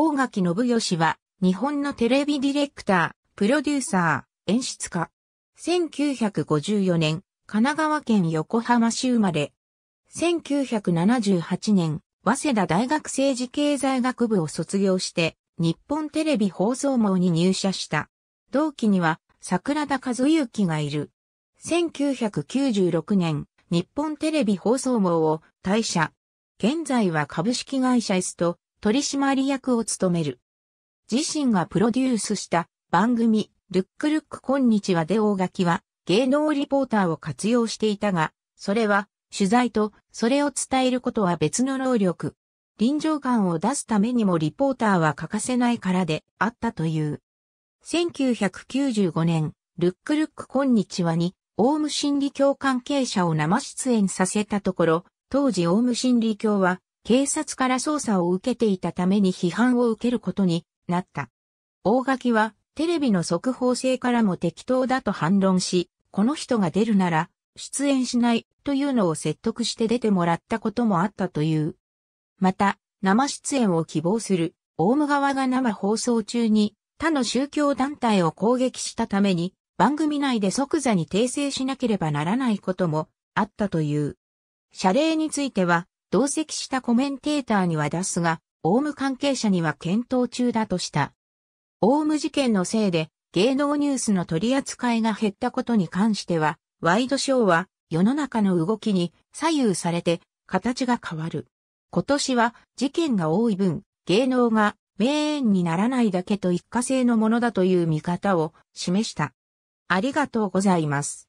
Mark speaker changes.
Speaker 1: 大垣信義は、日本のテレビディレクター、プロデューサー、演出家。1954年、神奈川県横浜市生まれ。1978年、早稲田大学政治経済学部を卒業して、日本テレビ放送網に入社した。同期には、桜田和幸がいる。1996年、日本テレビ放送網を退社。現在は株式会社 S と取締役を務める。自身がプロデュースした番組、ルックルックこんにちはで大垣は芸能リポーターを活用していたが、それは取材とそれを伝えることは別の能力。臨場感を出すためにもリポーターは欠かせないからであったという。1995年、ルックルックこんにちはに、オウム真理教関係者を生出演させたところ、当時オウム真理教は警察から捜査を受けていたために批判を受けることになった。大垣はテレビの速報性からも適当だと反論し、この人が出るなら出演しないというのを説得して出てもらったこともあったという。また、生出演を希望するオウム側が生放送中に他の宗教団体を攻撃したために番組内で即座に訂正しなければならないこともあったという。謝礼については同席したコメンテーターには出すが、オウム関係者には検討中だとした。オウム事件のせいで芸能ニュースの取り扱いが減ったことに関しては、ワイドショーは世の中の動きに左右されて形が変わる。今年は事件が多い分、芸能が名演にならないだけと一過性のものだという見方を示した。ありがとうございます。